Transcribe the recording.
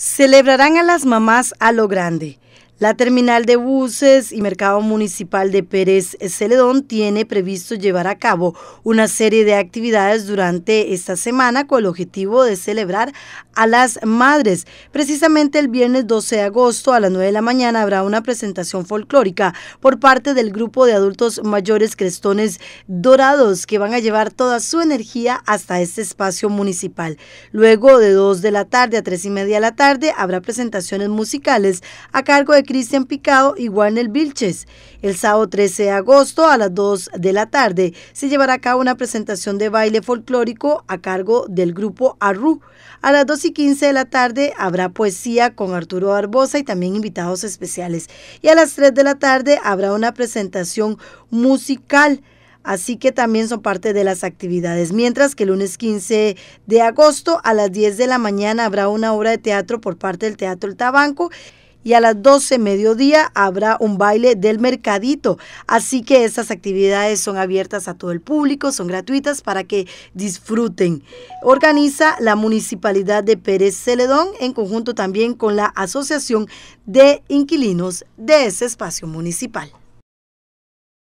Celebrarán a las mamás a lo grande. La terminal de buses y mercado municipal de Pérez Celedón tiene previsto llevar a cabo una serie de actividades durante esta semana con el objetivo de celebrar a las madres. Precisamente el viernes 12 de agosto a las 9 de la mañana habrá una presentación folclórica por parte del grupo de adultos mayores Crestones Dorados que van a llevar toda su energía hasta este espacio municipal. Luego de 2 de la tarde a 3 y media de la tarde habrá presentaciones musicales a cargo de Cristian Picado y Warner Vilches. El sábado 13 de agosto a las 2 de la tarde se llevará a cabo una presentación de baile folclórico a cargo del grupo Arru. A las 2 y 15 de la tarde habrá poesía con Arturo Barbosa y también invitados especiales. Y a las 3 de la tarde habrá una presentación musical así que también son parte de las actividades. Mientras que el lunes 15 de agosto a las 10 de la mañana habrá una obra de teatro por parte del Teatro El Tabanco y a las 12 mediodía habrá un baile del mercadito. Así que estas actividades son abiertas a todo el público, son gratuitas para que disfruten. Organiza la Municipalidad de Pérez Celedón en conjunto también con la Asociación de Inquilinos de ese espacio municipal.